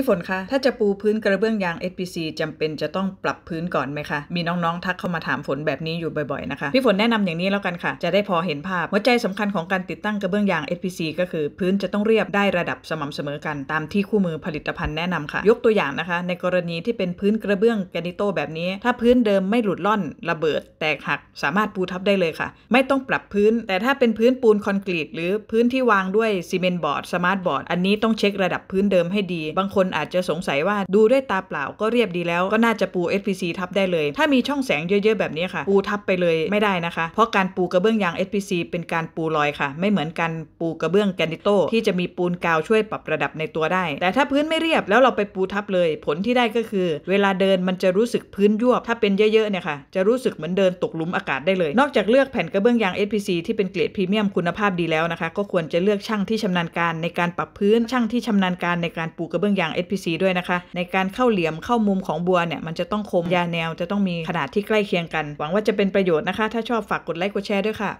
พี่ฝนคะถ้าจะปูพื้นกระเบื้องยาง SPC จำเป็นจะต้องปรับพื้นก่อนไหมคะ มีน้องๆทักเข้ามาถามฝนแบบนี้อยู่บ่อย ๆนะคะ พี่ฝนแนะนำอย่างนี้แล้วกันค่ะ จะได้พอเห็นภาพหัวใจสำคัญของการติดตั้งกระเบื้องยาง SPC ก็คือพื้นจะต้องเรียบได้ระดับสม่ำเสมอกัน ตามที่คู่มือผลิตภัณฑ์แนะนำค่ะ ยกตัวอย่างนะคะ ในกรณีที่เป็นพื้นกระเบื้องแกนิโตแบบนี้ ถ้าพื้นเดิมไม่หลุดล่อนระเบิดแตกหักสามารถปูทับได้เลยค่ะ ไม่ต้องปรับพื้น แต่ถ้าเป็นพื้นปูนคอนกรีตหรือพื้นที่วางด้วยซีเมนต์บอร์ดสมาร์ทบอร์ดอันนี้ต้องเช็คระดับพื้นเดิมให้ดี บางคนอาจจะสงสัยว่าดูด้วยตาเปล่าก็เรียบดีแล้วก็น่าจะปู SPC ทับได้เลยถ้ามีช่องแสงเยอะ ๆแบบนี้ค่ะปูทับไปเลยไม่ได้นะคะ เพราะการปูกระเบื้องยาง SPC เป็นการปูลอยค่ะ ไม่เหมือนการปูกระเบื้องแกนิโตที่จะมีปูนกาวช่วยปรับระดับในตัวได้ แต่ถ้าพื้นไม่เรียบแล้วเราไปปูทับเลยผลที่ได้ก็คือ เวลาเดินมันจะรู้สึกพื้นยวบ ถ้าเป็นเยอะๆเนี่ยค่ะจะรู้สึกเหมือนเดินตกหลุมอากาศได้เลย นอกจากเลือกแผ่นกระเบื้องยาง SPC ที่เป็นเกรดพรีเมียมคุณภาพดีแล้วนะคะ ก็ควรจะเลือกช่างที่ชำนาญการ ในการปรับพื้นช่างที่ชำนาญการในการปูกระเบื้องยางาง SPC ด้วยนะคะ ในการเข้าเหลี่ยมเข้ามุมของบัวเนี่ย มันจะต้องคมยาแนวจะต้องมีขนาดที่ใกล้เคียงกัน หวังว่าจะเป็นประโยชน์นะคะ ถ้าชอบฝากกดไลค์กดแชร์ด้วยค่ะ